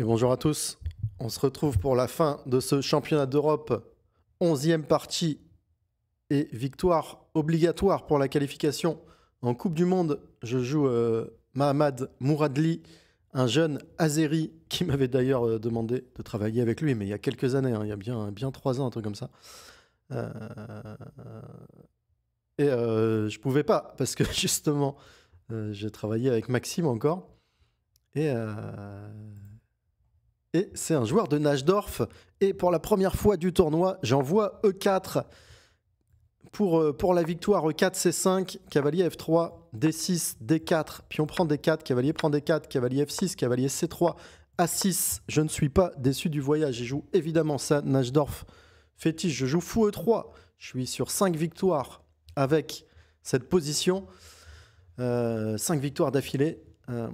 Et bonjour à tous. On se retrouve pour la fin de ce championnat d'Europe. Onzième partie et victoire obligatoire pour la qualification en Coupe du Monde. Je joue euh, Mahamad Mouradli, un jeune Azeri qui m'avait d'ailleurs euh, demandé de travailler avec lui, mais il y a quelques années, hein, il y a bien, bien trois ans, un truc comme ça. Euh, et je je pouvais pas parce que justement, j'ai travaillé avec Maxime encore. Et et c'est un joueur de Najdorf. Et pour la première fois du tournoi, j'envoie E4 pour, euh, pour la victoire. E4, C5, cavalier F3, D6, D4. Puis on prend D4, cavalier prend D4, cavalier F6, cavalier C3, A6. Je ne suis pas déçu du voyage. Il joue évidemment ça, Nashdorf, Fétiche, je joue fou E3. Je suis sur 5 victoires avec cette position. 5 euh, victoires d'affilée. Euh,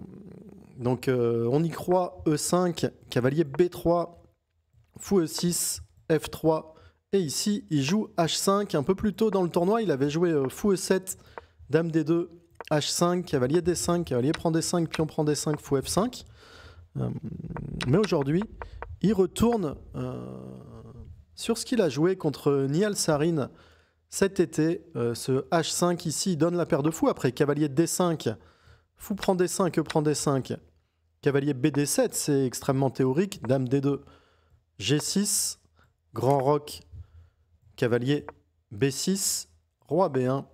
donc euh, on y croit E5, cavalier B3, fou E6, F3. Et ici, il joue H5. Un peu plus tôt dans le tournoi, il avait joué euh, fou E7, dame D2, H5, cavalier D5, cavalier prend D5, pion prend D5, fou F5. mais aujourd'hui, il retourne sur ce qu'il a joué contre Nial Sarin cet été. ce H5 ici, donne la paire de fous après cavalier D5. Fou prend D5, E prend D5. Cavalier BD7, c'est extrêmement théorique. Dame D2. G6, Grand Roc, Cavalier B6, Roi B1.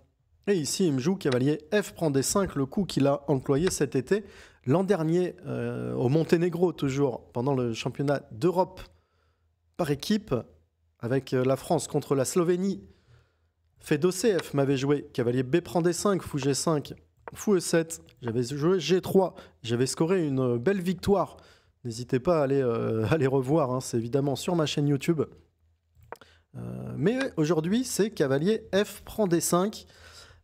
Et ici, il me joue Cavalier F prend D5, le coup qu'il a employé cet été, l'an dernier, euh, au Monténégro, toujours, pendant le championnat d'Europe par équipe, avec euh, la France contre la Slovénie. Fait F m'avait joué Cavalier B prend D5, Fou G5, fou 7 j'avais joué G3, j'avais scoré une euh, belle victoire. N'hésitez pas à aller, euh, les revoir, hein. c'est évidemment sur ma chaîne YouTube. Euh, mais aujourd'hui, c'est cavalier F prend D5.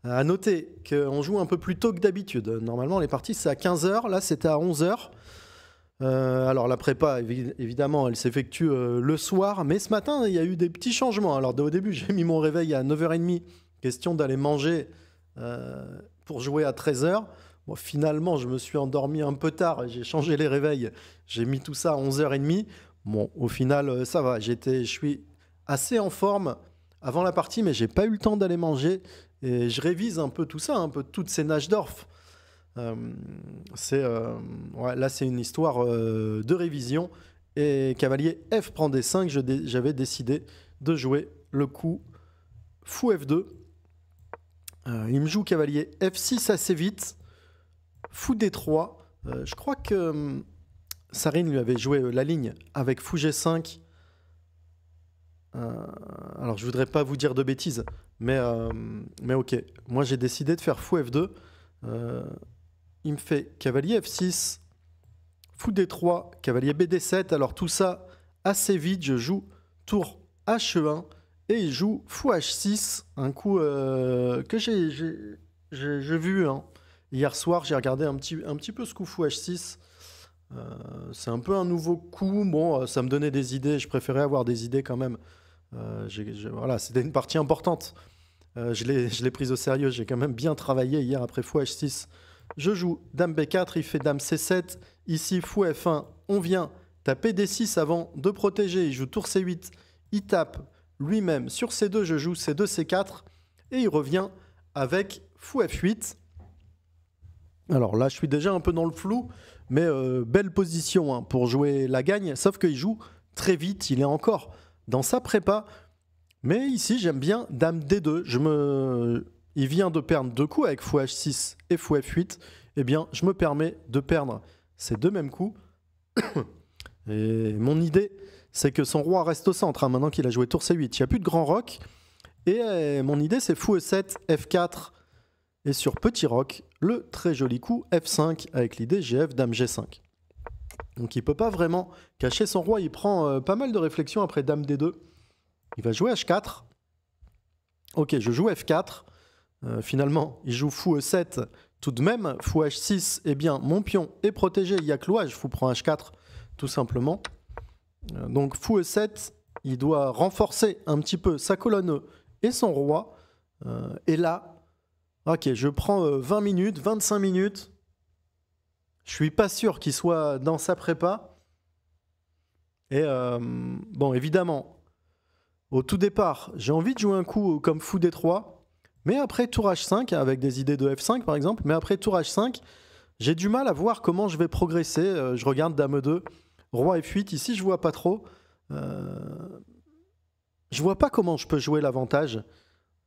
À noter qu'on joue un peu plus tôt que d'habitude. Normalement, les parties, c'est à 15h. Là, c'était à 11h. alors, la prépa, évidemment, elle s'effectue le soir. Mais ce matin, il y a eu des petits changements. Alors, dès au début, j'ai mis mon réveil à 9h30. Question d'aller manger pour jouer à 13h. finalement, je me suis endormi un peu tard, j'ai changé les réveils, j'ai mis tout ça à 11h30. Bon, au final, euh, ça va, j'étais, je suis assez en forme avant la partie, mais j'ai pas eu le temps d'aller manger. Et je révise un peu tout ça, un peu toutes ces nages Euh, c'est, euh, là, c'est une histoire euh, de révision. Et cavalier F prend des 5, j'avais décidé de jouer le coup fou F2 euh, il me joue cavalier F6 assez vite. Fou D3. Euh, je crois que hum, Sarine lui avait joué euh, la ligne avec Fou G5. alors je voudrais pas vous dire de bêtises, mais, mais ok. Moi j'ai décidé de faire Fou F2. il me fait cavalier F6. Fou D3, cavalier BD7. Alors tout ça assez vite. Je joue tour H1. Et il joue Fou H6, un coup euh, que j'ai, vu. Hein. Hier soir, j'ai regardé un petit, peu ce coup Fou H6. Euh, c'est un peu un nouveau coup. Bon, euh, ça me donnait des idées. Je préférais avoir des idées quand même. voilà, c'était une partie importante. je, l'ai, je l'ai prise au sérieux. J'ai quand même bien travaillé hier après Fou H6. Je joue Dame B4, il fait Dame C7. Ici, Fou F1. On vient taper D6 avant de protéger. Il joue Tour C8. Il tape lui-même. Sur C2, je joue C2, C4, et il revient avec fou F8. Alors là, je suis déjà un peu dans le flou, mais euh, belle position hein, pour jouer la gagne, sauf qu'il joue très vite, il est encore dans sa prépa. Mais ici, j'aime bien Dame D2. Je me... Il vient de perdre deux coups avec fou H6 et fou F8. Eh bien, je me permets de perdre ces deux mêmes coups. et mon idée, c'est que son roi reste au centre, hein, maintenant qu'il a joué tour C8. Il n'y a plus de grand roc. Et eh, mon idée, c'est fou E7, F4, et sur petit roc, le très joli coup F5, avec l'idée GF, dame G5. Donc il ne peut pas vraiment cacher son roi, il prend euh, pas mal de réflexion après dame D2. Il va jouer H4. Ok, je joue F4. Euh, finalement, il joue fou E7. Tout de même, fou H6, eh bien, mon pion est protégé, il n'y a que l'ouage, fou prend H4, tout simplement. Donc fou E7, il doit renforcer un petit peu sa colonne et son roi. Euh, et là, ok, je prends 20 euh, minutes, 25 minutes. Je suis pas sûr qu'il soit dans sa prépa. Et euh, bon, évidemment, au tout départ, j'ai envie de jouer un coup comme fou D3. Mais après tour H5, avec des idées de F5 par exemple, mais après tour H5, j'ai du mal à voir comment je vais progresser. Je regarde Dame 2. Roi et fuite, ici, je vois pas trop. Je euh, je vois pas comment je peux jouer l'avantage.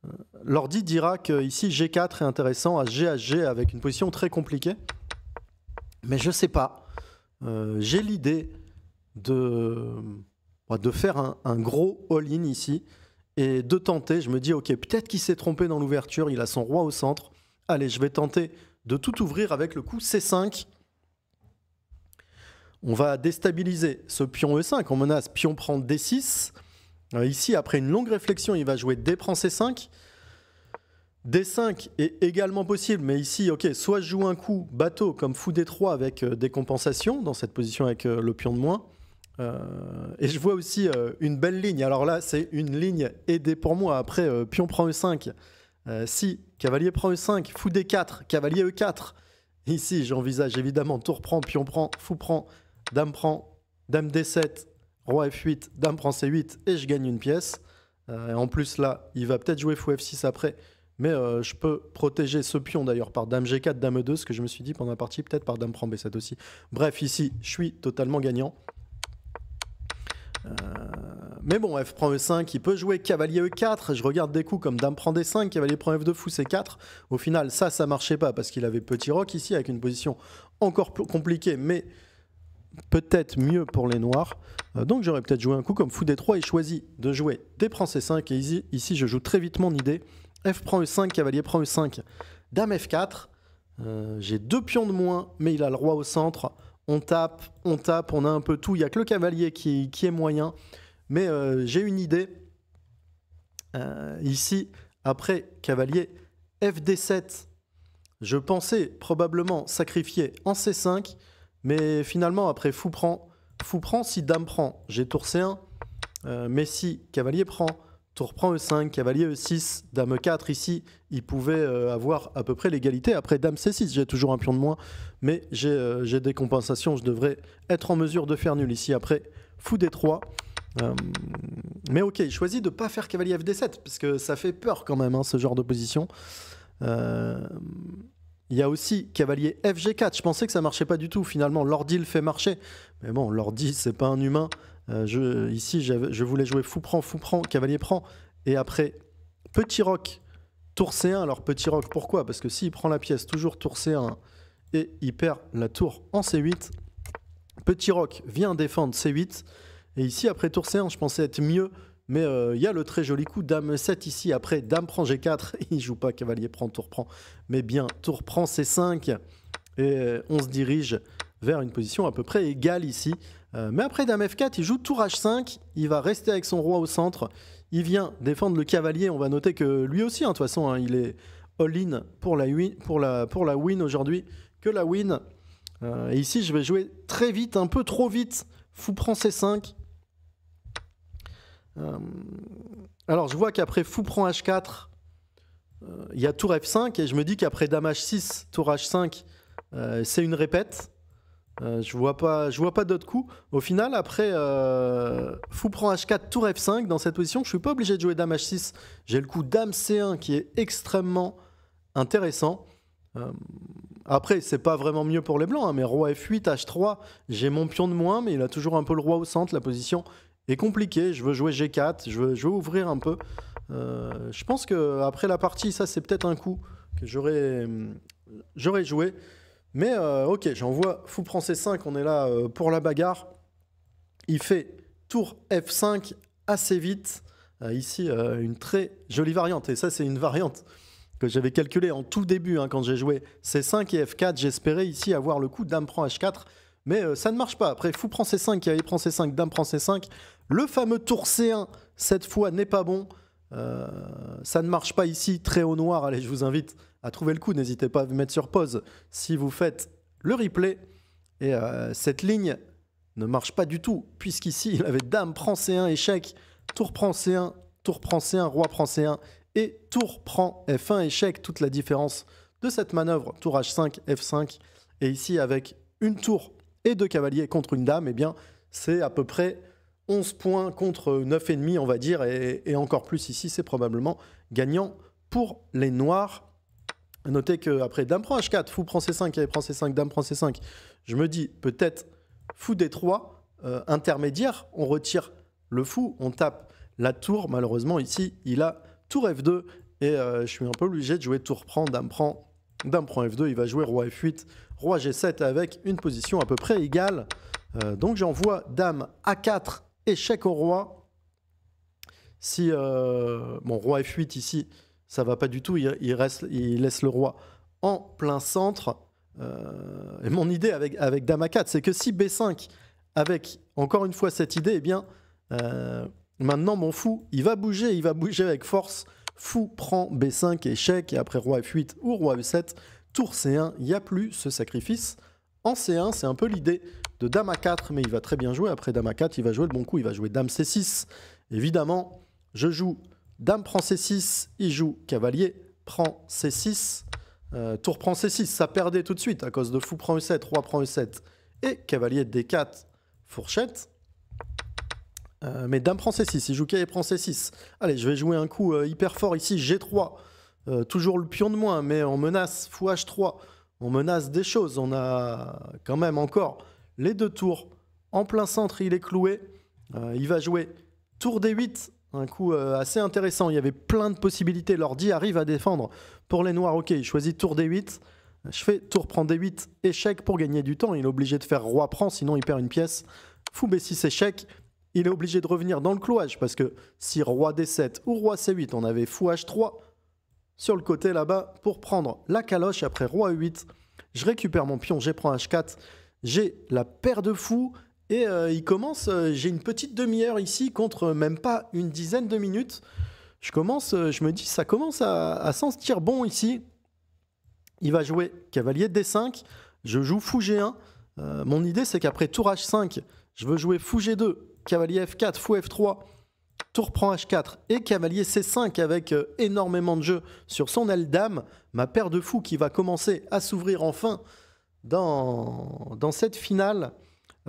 Euh, l'ordi dira que ici G4 est intéressant à GHG avec une position très compliquée. Mais je sais pas. Euh, j'ai l'idée de, bah, de faire un, un gros all-in ici et de tenter. Je me dis, ok, peut-être qu'il s'est trompé dans l'ouverture, il a son roi au centre. Allez, je vais tenter de tout ouvrir avec le coup C5 on va déstabiliser ce pion E5 On menace. Pion prend D6. Euh, ici, après une longue réflexion, il va jouer D prend C5. D5 est également possible, mais ici, ok, soit je joue un coup bateau comme fou D3 avec euh, des compensations dans cette position avec euh, le pion de moins. et je vois aussi une belle ligne. Alors là, c'est une ligne aidée pour moi. Après, pion prend E5. si cavalier prend E5, fou D4, cavalier E4. Ici, j'envisage évidemment tour prend, pion prend, fou prend, dame prend, dame D7, roi F8, dame prend C8 et je gagne une pièce. Euh, en plus là, il va peut-être jouer fou F6 après, mais euh, je peux protéger ce pion d'ailleurs par dame G4, dame E2, ce que je me suis dit pendant la partie, peut-être par dame prend B7 aussi. Bref, ici, je suis totalement gagnant. Euh, mais bon, F prend E5, il peut jouer cavalier E4. Je regarde des coups comme dame prend D5, cavalier prend F2, fou C4. Au final, ça, ça marchait pas parce qu'il avait petit Rock ici avec une position encore plus compliquée. Mais peut-être mieux pour les noirs. Euh, donc j'aurais peut-être joué un coup comme fou d3 et choisi de jouer des prends c5. Et ici, je joue très vite mon idée. F prend E5, cavalier prend E5, dame F4. Euh, j'ai deux pions de moins, mais il a le roi au centre. On tape, on tape, on a un peu tout. Il n'y a que le cavalier qui, est moyen. Mais euh, j'ai une idée. ici, après cavalier fd7, je pensais probablement sacrifier en c5. Mais finalement, après, fou prend. Fou prend si dame prend. J'ai tour C1. Euh, mais si cavalier prend. Tour prend E5, cavalier E6, dame E4 ici, il pouvait euh, avoir à peu près l'égalité. Après dame C6, j'ai toujours un pion de moins, mais euh, j'ai des compensations, je devrais être en mesure de faire nul ici. Après, fou D3. mais ok, il choisit de ne pas faire cavalier Fd7, parce que ça fait peur quand même, hein, ce genre d'opposition. position. Il y a aussi Cavalier FG4. Je pensais que ça marchait pas du tout. Finalement, l'ordi le fait marcher. Mais bon, l'ordi, c'est pas un humain. Euh, je, ici, je voulais jouer fou prend, fou prend, cavalier prend. Et après, petit roc, tour C1. Alors, petit roc, pourquoi Parce que s'il prend la pièce, toujours tour C1, et il perd la tour en C8, petit roc vient défendre C8. Et ici, après tour C1, je pensais être mieux mais il euh, y a le très joli coup dame 7 ici. Après, dame prend g4. Il joue pas cavalier prend, tour prend. Mais bien, tour prend c5. Et euh, on se dirige vers une position à peu près égale ici. Euh, mais après dame f4, il joue tour h5, il va rester avec son roi au centre, il vient défendre le cavalier, on va noter que lui aussi, hein, de toute façon, hein, il est all-in pour la win, pour la, pour la win aujourd'hui, que la win. et ici, je vais jouer très vite, un peu trop vite, fou prend c5, euh, alors, je vois qu'après fou prend h4, euh, il y a tour f5, et je me dis qu'après dame h6, tour h5, euh, c'est une répète. je vois pas, je vois pas d'autres coups. Au final, après fou prend h4, tour f5, dans cette position, je suis pas obligé de jouer dame h6. J'ai le coup dame c1 qui est extrêmement intéressant. après, c'est pas vraiment mieux pour les blancs, hein, mais roi f8, h3, j'ai mon pion de moins, mais il a toujours un peu le roi au centre, la position est compliqué. Je veux jouer G4, je veux, ouvrir un peu. Euh, je pense que après la partie, ça c'est peut-être un coup que j'aurais, euh, joué. Mais euh, ok, j'envoie fou prend C5, on est là pour la bagarre. Il fait tour F5 assez vite. ici, une très jolie variante. Et ça, c'est une variante que j'avais calculée en tout début hein, quand j'ai joué C5 et F4. J'espérais ici avoir le coup dame prend H4 mais euh, ça ne marche pas. Après, fou prend C5, il prend C5, dame prend C5. Le fameux tour C1, cette fois, n'est pas bon. Euh, ça ne marche pas ici, très haut noir. Allez, je vous invite à trouver le coup. N'hésitez pas à vous mettre sur pause si vous faites le replay. Et euh, cette ligne ne marche pas du tout, puisqu'ici, il avait dame prend C1, échec, tour prend C1, tour prend C1, roi prend C1, et tour prend F1, échec. Toute la différence de cette manœuvre, tour H5, F5. Et ici, avec une tour et deux cavaliers contre une dame, eh bien, c'est à peu près 11 points contre 9,5, on va dire, et, encore plus ici, c'est probablement gagnant pour les noirs. Notez qu'après dame prend h4, fou prend c5, et prend c5, dame prend c5, je me dis peut-être fou d3, euh, intermédiaire, on retire le fou, on tape la tour. Malheureusement, ici, il a tour f2, et euh, je suis un peu obligé de jouer tour prend, dame prend, Dame prend F2, il va jouer Roi F8, Roi G7 avec une position à peu près égale. Euh, donc j'envoie Dame A4, échec au Roi. Si mon euh, Roi F8 ici, ça va pas du tout, il, reste, il laisse le Roi en plein centre. Euh, et mon idée avec, avec Dame A4, c'est que si B5, avec encore une fois cette idée, eh bien maintenant mon fou, il va bouger, il va bouger avec force fou prend B5 échec et après roi F8 ou roi f 7 tour C1, il n'y a plus ce sacrifice. En C1, c'est un peu l'idée de dame A4, mais il va très bien jouer. Après dame A4, il va jouer le bon coup, il va jouer dame C6. Évidemment, je joue dame prend C6, il joue cavalier, prend C6, euh, tour prend C6, ça perdait tout de suite à cause de fou prend E7, roi prend E7 et cavalier D4, fourchette. Euh, mais dame prend c6, il joue et prend c6. Allez, je vais jouer un coup euh, hyper fort ici, g3. Euh, toujours le pion de moins, mais on menace fou h3. On menace des choses. On a quand même encore les deux tours. En plein centre, il est cloué. il va jouer tour d8. Un coup assez intéressant. Il y avait plein de possibilités. L'ordi arrive à défendre pour les noirs. Ok, il choisit tour d8. Je fais tour prend d8, échec pour gagner du temps. Il est obligé de faire roi prend, sinon il perd une pièce. Fou b6, échec il est obligé de revenir dans le clouage parce que si roi d7 ou roi c8, on avait fou h3 sur le côté là-bas pour prendre la caloche après roi e8. Je récupère mon pion, j'ai prends h4, j'ai la paire de fous et euh, il commence, euh, j'ai une petite demi-heure ici contre même pas une dizaine de minutes. Je commence, euh, je me dis, ça commence à, s'en sentir bon ici. Il va jouer cavalier d5, je joue fou g1. mon idée c'est qu'après tour h5, je veux jouer fou g2, cavalier F4, fou F3, tour prend H4 et cavalier C5 avec euh, énormément de jeu sur son aile dame, ma paire de fous qui va commencer à s'ouvrir enfin dans, dans cette finale.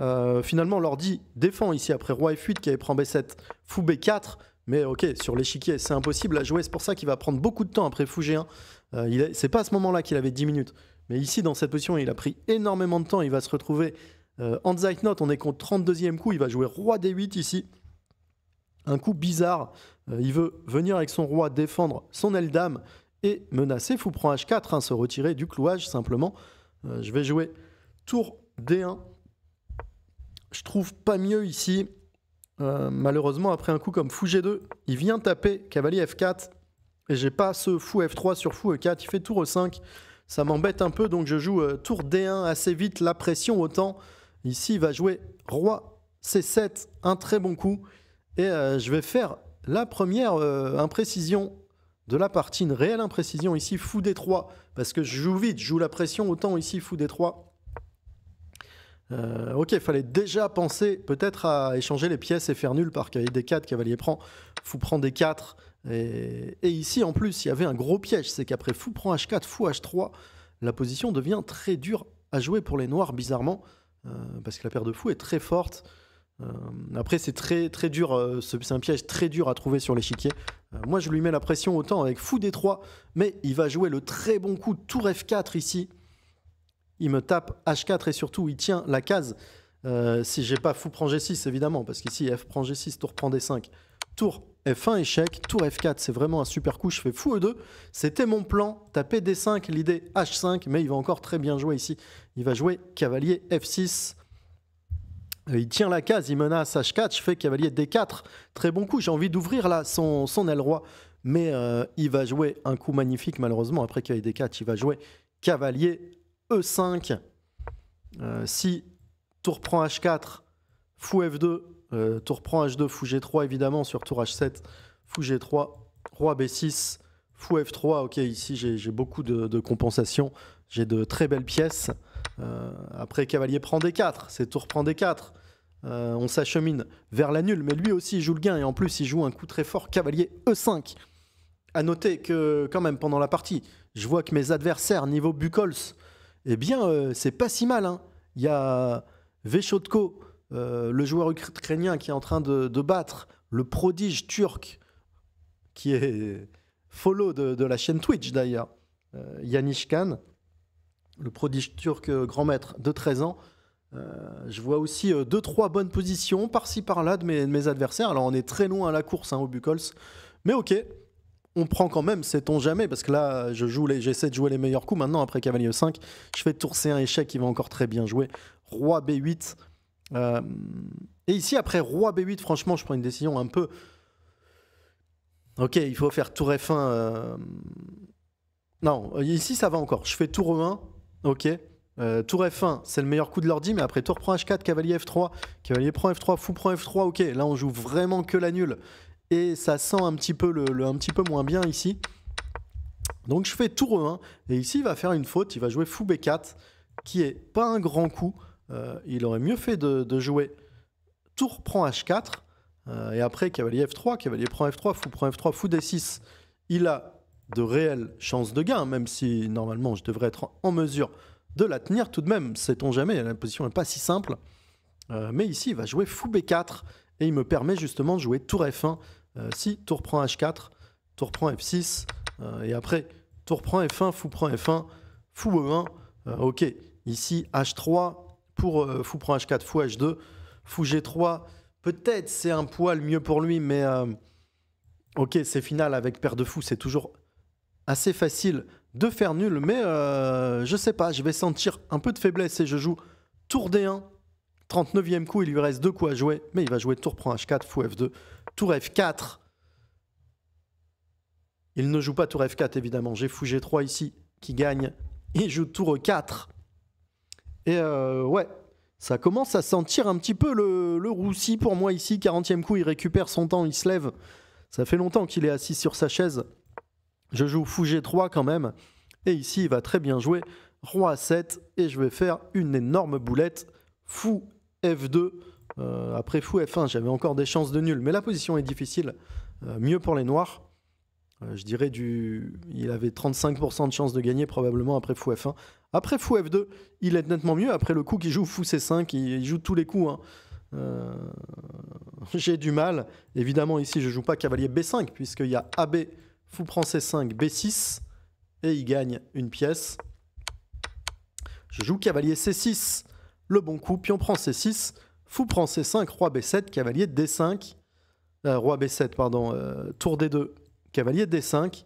Euh, finalement, l'ordi défend ici après roi F8 qui avait prend B7, fou B4. Mais ok, sur l'échiquier, c'est impossible à jouer. C'est pour ça qu'il va prendre beaucoup de temps après fou G1. Euh, c'est pas à ce moment-là qu'il avait 10 minutes. Mais ici, dans cette position, il a pris énormément de temps. Il va se retrouver en euh, zeitnot on est contre 32e coup, il va jouer roi d8 ici. Un coup bizarre, euh, il veut venir avec son roi défendre son aile dame et menacer fou prend h4, se retirer du clouage simplement. Euh, je vais jouer tour d1. Je trouve pas mieux ici. malheureusement, après un coup comme fou g2, il vient taper cavalier f4 et j'ai pas ce fou f3 sur fou e4, il fait tour e5. Ça m'embête un peu, donc je joue tour d1 assez vite, la pression autant. Ici, il va jouer roi C7, un très bon coup. Et euh, je vais faire la première euh, imprécision de la partie, une réelle imprécision ici, fou D3, parce que je joue vite, je joue la pression, autant ici, fou D3. Euh, ok, il fallait déjà penser peut-être à échanger les pièces et faire nul par cavalier D4, cavalier prend, fou prend D4. Et, et ici, en plus, il y avait un gros piège, c'est qu'après fou prend H4, fou H3, la position devient très dure à jouer pour les noirs, bizarrement. Euh, parce que la paire de fous est très forte. Euh, après, c'est très, très dur, euh, c'est un piège très dur à trouver sur l'échiquier. moi, je lui mets la pression autant avec fou D3, mais il va jouer le très bon coup tour F4 ici. Il me tape H4 et surtout, il tient la case. si j'ai pas fou prend G6, évidemment, parce qu'ici, F prend G6, tour prend D5. Tour F1 échec, tour F4, c'est vraiment un super coup, je fais fou E2. C'était mon plan, taper D5, l'idée H5, mais il va encore très bien jouer ici. Il va jouer cavalier F6. Euh, il tient la case, il menace H4, je fais cavalier D4. Très bon coup, j'ai envie d'ouvrir là son, aile roi. Mais euh, il va jouer un coup magnifique malheureusement. Après cavalier D4, il va jouer cavalier E5. Euh, si tour prend H4, fou F2, euh, tour prend H2, fou G3, évidemment, sur tour H7, fou G3, roi B6, fou F3. Ok, ici j'ai beaucoup de, compensation, j'ai de très belles pièces. Euh, après, cavalier prend D4, c'est tour prend D4. Euh, on s'achemine vers la nulle, mais lui aussi il joue le gain et en plus il joue un coup très fort, cavalier E5. À noter que quand même pendant la partie, je vois que mes adversaires niveau Bucols, eh bien c'est pas si mal. Hein. Il y a Vechotko euh, le joueur ukrainien qui est en train de, battre le prodige turc qui est follow de, la chaîne Twitch d'ailleurs, euh, Khan, le prodige turc euh, grand maître de 13 ans. Euh, je vois aussi 2 deux trois bonnes positions par-ci par-là de, mes, adversaires. Alors on est très loin à la course hein, au Bucols, mais ok, on prend quand même, sait-on jamais, parce que là, je joue j'essaie de jouer les meilleurs coups. Maintenant, après cavalier 5, je fais tour C1 échec, qui va encore très bien jouer. Roi B8, euh, et ici, après roi b8, franchement, je prends une décision un peu. Ok, il faut faire tour f1. Euh, non, ici, ça va encore. Je fais tour e1. Ok. Euh, tour F1, c'est le meilleur coup de l'ordi, mais après tour prend H4, cavalier F3, cavalier prend F3, fou prend F3, ok, là on joue vraiment que la nulle. Et ça sent un petit peu, le, un petit peu moins bien ici. Donc je fais tour E1, et ici il va faire une faute, il va jouer fou B4, qui est pas un grand coup. Euh, il aurait mieux fait de, jouer tour prend H4 euh, et après cavalier F3, cavalier prend F3, fou prend F3, fou D6. Il a de réelles chances de gain, même si normalement je devrais être en mesure de la tenir tout de même, sait-on jamais, la position n'est pas si simple. Euh, mais ici, il va jouer fou B4 et il me permet justement de jouer tour F1 si tour prend H4, tour prend F6 et après tour prend F1, fou prend F1, fou B1. E ok, ici H3, pour euh, fou prend H4, fou H2, fou G3. Peut-être c'est un poil mieux pour lui, mais euh, ok, c'est final avec paire de fou, c'est toujours assez facile de faire nul, mais je euh, je sais pas, je vais sentir un peu de faiblesse et je joue tour D1, 39e coup, il lui reste deux coups à jouer, mais il va jouer tour prend H4, fou F2, tour F4. Il ne joue pas tour F4 évidemment, j'ai fou G3 ici qui gagne, il joue tour 4 et euh, ouais, ça commence à sentir un petit peu le, roussi pour moi ici. 40e coup, il récupère son temps, il se lève. Ça fait longtemps qu'il est assis sur sa chaise. Je joue fou G3 quand même. Et ici, il va très bien jouer. Roi 7. Et je vais faire une énorme boulette. Fou F2. Euh, après fou F1, j'avais encore des chances de nul. Mais la position est difficile. Euh, mieux pour les noirs. je dirais du... Il avait 35% de chances de gagner probablement après fou F1. Après fou F2, il est nettement mieux. Après le coup qu'il joue fou C5, il, joue tous les coups. Hein. Euh, j'ai du mal. Évidemment, ici, je joue pas cavalier B5, puisqu'il y a AB, fou prend C5, B6, et il gagne une pièce. Je joue cavalier C6, le bon coup, pion prend C6, fou prend C5, roi B7, cavalier D5, euh, roi B7, pardon, euh, tour D2, cavalier D5.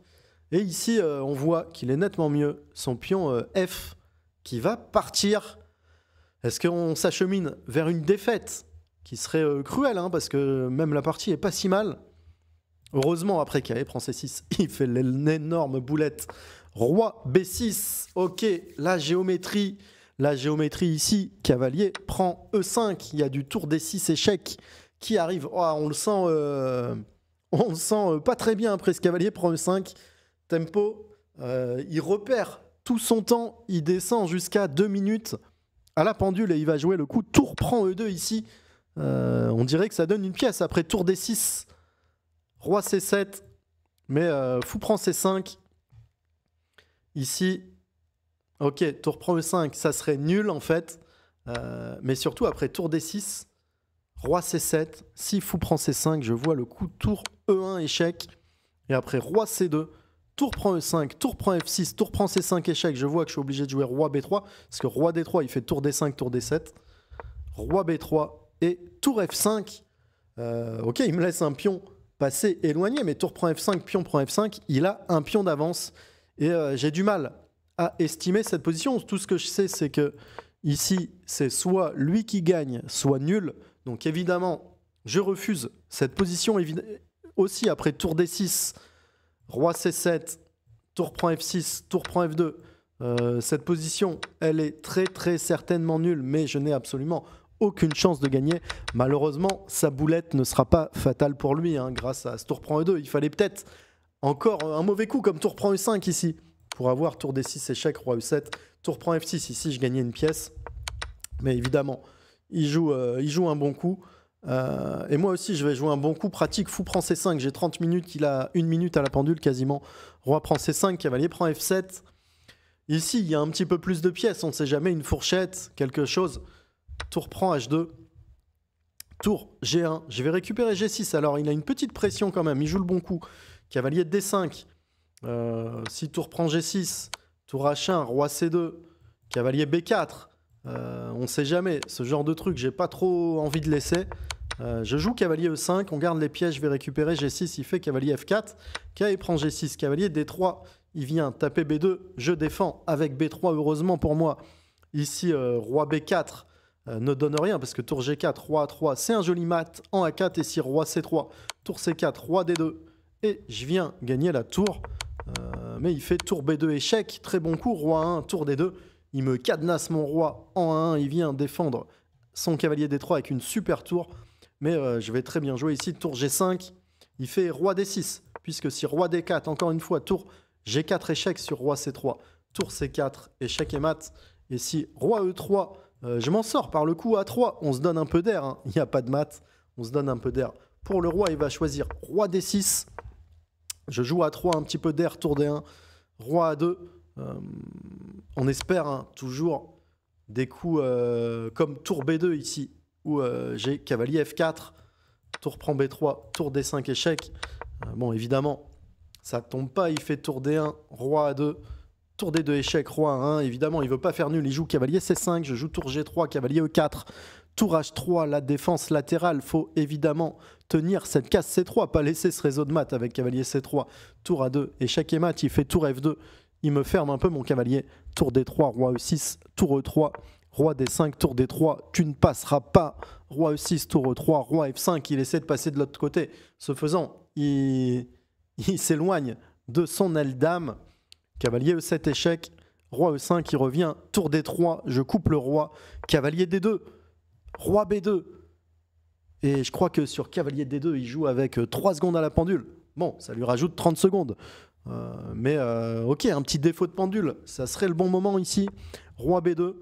Et ici, on voit qu'il est nettement mieux son pion F qui va partir. Est-ce qu'on s'achemine vers une défaite qui serait euh, cruelle, hein, parce que même la partie est pas si mal Heureusement, après cavalier prend C6, il fait l'énorme boulette. Roi B6, ok, la géométrie, la géométrie ici, cavalier prend E5, il y a du tour D6 échec qui arrive. Oh, on le sent, euh, on le sent euh, pas très bien après ce cavalier prend E5. Tempo, il repère tout son temps, il descend jusqu'à 2 minutes à la pendule et il va jouer le coup. Tour prend E2 ici. Euh, on dirait que ça donne une pièce. Après tour D6, roi C7, mais euh, fou prend C5. Ici, ok, tour prend E5, ça serait nul en fait. Euh, mais surtout après tour D6, roi C7, si fou prend C5, je vois le coup tour E1 échec. Et après roi C2, tour prend E5, tour prend F6, tour prend C5, échec. Je vois que je suis obligé de jouer roi B3, parce que roi D3, il fait tour D5, tour D7. Roi B3 et tour F5. Euh, ok, il me laisse un pion passer éloigné, mais tour prend F5, pion prend F5, il a un pion d'avance. Et euh, j'ai du mal à estimer cette position. Tout ce que je sais, c'est que ici, c'est soit lui qui gagne, soit nul. Donc évidemment, je refuse cette position. Aussi, après tour D6, Roi C7, tour prend F6, tour prend F2. Euh, cette position, elle est très très certainement nulle, mais je n'ai absolument aucune chance de gagner. Malheureusement, sa boulette ne sera pas fatale pour lui hein. grâce à ce tour prend E2. Il fallait peut-être encore un mauvais coup comme tour prend E5 ici pour avoir tour D6 échec, roi E7, tour prend F6. Ici, je gagnais une pièce, mais évidemment, il joue, euh, il joue un bon coup. Euh, et moi aussi, je vais jouer un bon coup pratique. Fou prend C5, j'ai 30 minutes, il a une minute à la pendule quasiment. Roi prend C5, cavalier prend F7. Ici, il y a un petit peu plus de pièces, on ne sait jamais, une fourchette, quelque chose. Tour prend H2. Tour G1. Je vais récupérer G6. Alors, il a une petite pression quand même, il joue le bon coup. Cavalier D5. Euh, si tour prend G6, tour H1, roi C2, cavalier B4. Euh, on ne sait jamais, ce genre de truc, j'ai pas trop envie de laisser. Euh, je joue cavalier E5, on garde les pièges, je vais récupérer G6, il fait cavalier F4. K, prend G6, cavalier D3, il vient taper B2, je défends avec B3, heureusement pour moi. Ici, euh, roi B4 euh, ne donne rien parce que tour G4, roi A3, c'est un joli mat en A4 et si roi C3, tour C4, roi D2. Et je viens gagner la tour, mais il fait tour B2 échec, très bon coup, roi 1, tour D2. Il me cadenasse mon roi en A1, il vient défendre son cavalier D3 avec une super tour mais euh, je vais très bien jouer ici. Tour G5, il fait roi D6, puisque si roi D4, encore une fois, tour G4 échec sur roi C3, tour C4 échec et mat, et si roi E3, euh, je m'en sors par le coup A3, on se donne un peu d'air, hein. il n'y a pas de mat, on se donne un peu d'air. Pour le roi, il va choisir roi D6, je joue A3, un petit peu d'air, tour D1, roi A2, euh, on espère hein, toujours des coups comme tour B2 ici, euh, j'ai cavalier F4, tour prend B3, tour D5 échec. Euh, bon, évidemment, ça tombe pas, il fait tour D1, roi A2, tour D2 échec, roi A1. Hein. Évidemment, il veut pas faire nul, il joue cavalier C5, je joue tour G3, cavalier E4, tour H3, la défense latérale, faut évidemment tenir cette case C3, pas laisser ce réseau de maths avec cavalier C3, tour A2, échec et maths, il fait tour F2, il me ferme un peu mon cavalier, tour D3, roi E6, tour E3, Roi D5, tour D3, tu ne passeras pas. Roi E6, tour E3, roi F5, il essaie de passer de l'autre côté. Ce faisant, il, s'éloigne de son aile dame. Cavalier E7, échec. Roi E5, il revient. Tour D3, je coupe le roi. Cavalier D2, roi B2. Et je crois que sur cavalier D2, il joue avec 3 euh, secondes à la pendule. Bon, ça lui rajoute 30 secondes. Euh, mais euh, ok, un petit défaut de pendule, ça serait le bon moment ici. Roi B2,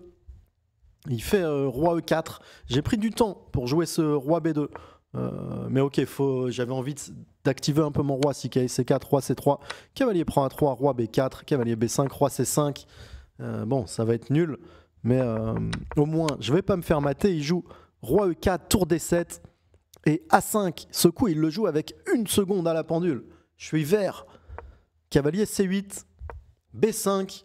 il fait euh, roi e4. J'ai pris du temps pour jouer ce roi b2. Euh, mais ok, j'avais envie d'activer un peu mon roi. Si c4, roi c3, cavalier prend a3, roi b4, cavalier b5, roi c5. Euh, bon, ça va être nul. Mais au moins, je ne vais pas me faire mater. Il joue roi e4, tour d7 et a5. Ce coup, il le joue avec une seconde à la pendule. Je suis vert. Cavalier c8, b5,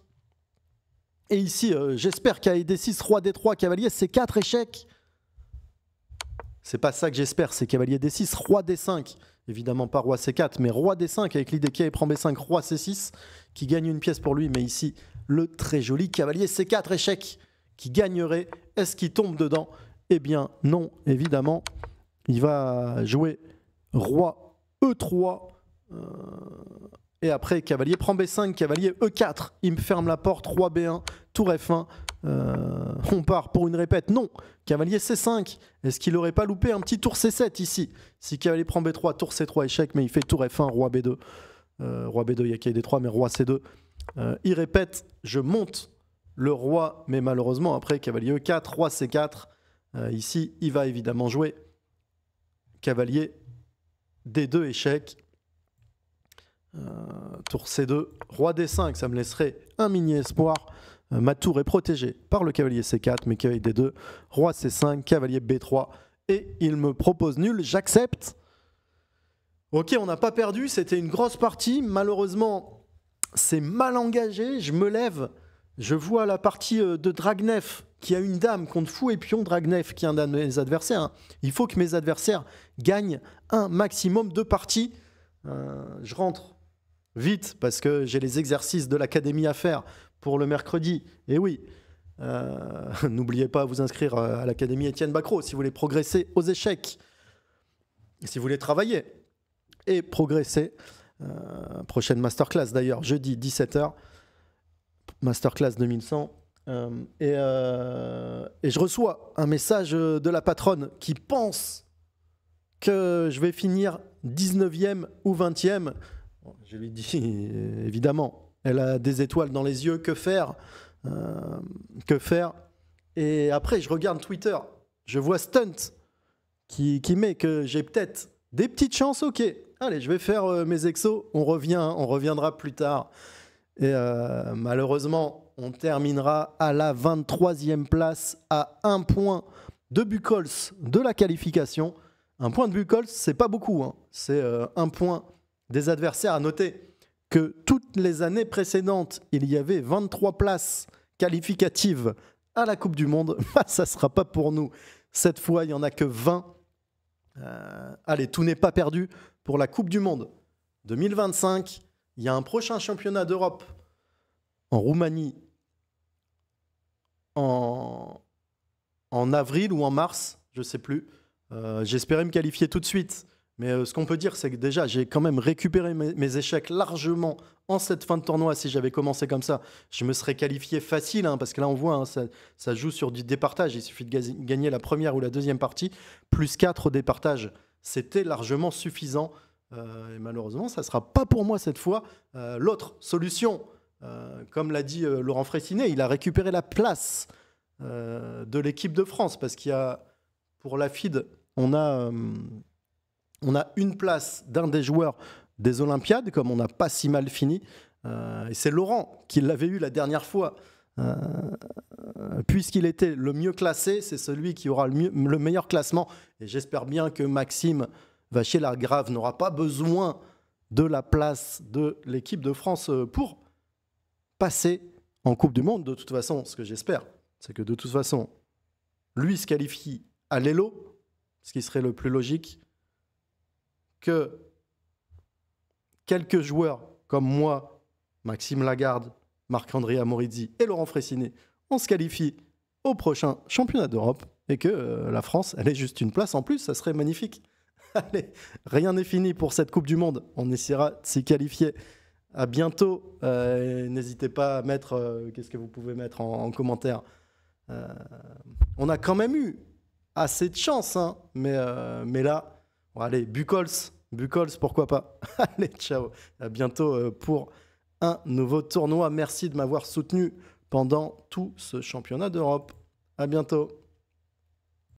et ici, euh, j'espère j'espère a des 6 Roi D3, Cavalier, c'est 4 échecs. C'est pas ça que j'espère, c'est Cavalier D6, Roi D5. Évidemment pas Roi C4, mais Roi D5 avec l'idée qu'il prend B5, Roi C6, qui gagne une pièce pour lui. Mais ici, le très joli Cavalier C4 échec qui gagnerait. Est-ce qu'il tombe dedans Eh bien non, évidemment. Il va jouer Roi E3. Et après, cavalier prend B5, cavalier E4. Il me ferme la porte, roi B1, tour F1. Euh, on part pour une répète. Non, cavalier C5. Est-ce qu'il n'aurait pas loupé un petit tour C7 ici Si cavalier prend B3, tour C3 échec, mais il fait tour F1, roi B2. Euh, roi B2, il y a K D3, mais roi C2. Euh, il répète, je monte le roi, mais malheureusement, après cavalier E4, roi C4. ici, il va évidemment jouer cavalier D2 échec euh, tour C2, roi D5, ça me laisserait un mini espoir. Euh, ma tour est protégée par le cavalier C4, mais cavalier D2, roi C5, cavalier B3, et il me propose nul, j'accepte. Ok, on n'a pas perdu, c'était une grosse partie. Malheureusement, c'est mal engagé. Je me lève, je vois la partie euh, de Dragnef qui a une dame contre fou et pion. Dragnef qui est un de adversaires. Il faut que mes adversaires gagnent un maximum de parties. je rentre vite parce que j'ai les exercices de l'académie à faire pour le mercredi. Et oui, euh, n'oubliez pas à vous inscrire euh, à l'académie Étienne Bacro si vous voulez progresser aux échecs, si vous voulez travailler et progresser. Euh, prochaine masterclass d'ailleurs, jeudi 17h, masterclass 2100. et, et je reçois un message de la patronne qui pense que je vais finir 19e ou 20e je lui dis, euh, évidemment, elle a des étoiles dans les yeux, que faire euh, Que faire Et après, je regarde Twitter, je vois Stunt qui, met que j'ai peut-être des petites chances, ok. Allez, je vais faire euh, mes exos, on revient, on reviendra plus tard. Et malheureusement, on terminera à la 23e place, à un point de Bucols de la qualification. Un point de Bucols, c'est pas beaucoup, hein. c'est un point des adversaires. À noter que toutes les années précédentes, il y avait 23 places qualificatives à la Coupe du Monde. Ah, ça ne sera pas pour nous. Cette fois, il n'y en a que 20. Euh, allez, tout n'est pas perdu pour la Coupe du Monde 2025. Il y a un prochain championnat d'Europe en Roumanie en, avril ou en mars, je ne sais plus. Euh, j'espérais me qualifier tout de suite. Mais euh, ce qu'on peut dire, c'est que déjà, j'ai quand même récupéré mes, échecs largement en cette fin de tournoi. Si j'avais commencé comme ça, je me serais qualifié facile, hein, parce que là, on voit, hein, ça, joue sur du départage. Il suffit de gagner la première ou la deuxième partie, plus 4 départages, C'était largement suffisant. Euh, et malheureusement, ça ne sera pas pour moi cette fois. Euh, l'autre solution, comme l'a dit Laurent Fressinet, il a récupéré la place de l'équipe de France, parce qu'il y a, pour la FID, on a on a une place d'un des joueurs des Olympiades, comme on n'a pas si mal fini. Euh, et c'est Laurent qui l'avait eu la dernière fois. Euh, puisqu'il était le mieux classé, c'est celui qui aura le, meilleur classement. Et j'espère bien que Maxime vachier lagrave n'aura pas besoin de la place de l'équipe de France euh, pour passer en Coupe du Monde. De toute façon, ce que j'espère, c'est que de toute façon, lui se qualifie à l'Elo, ce qui serait le plus logique que quelques joueurs comme moi, Maxime Lagarde, Marc-André Amorizzi et Laurent Fressinet, on se qualifie au prochain championnat d'Europe et que euh, la France, elle est juste une place en plus, ça serait magnifique. Allez, rien n'est fini pour cette Coupe du Monde. On essaiera de s'y qualifier. À bientôt. Euh, n'hésitez pas à mettre, euh, qu'est-ce que vous pouvez mettre en, commentaire. on a quand même eu assez de chance, hein, mais, mais là, allez, Bucols, Bucols, pourquoi pas. allez, ciao. À bientôt euh, pour un nouveau tournoi. Merci de m'avoir soutenu pendant tout ce championnat d'Europe. À bientôt.